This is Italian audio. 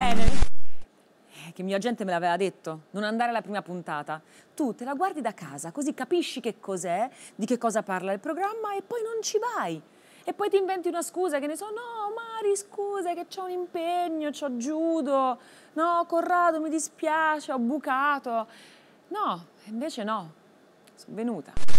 Bene. Eh, che mio agente me l'aveva detto, non andare alla prima puntata. Tu te la guardi da casa, così capisci che cos'è, di che cosa parla il programma e poi non ci vai. E poi ti inventi una scusa, che ne so, no Mari scusa che c'ho un impegno, c'ho judo, no Corrado mi dispiace, ho bucato. No, invece no, sono venuta.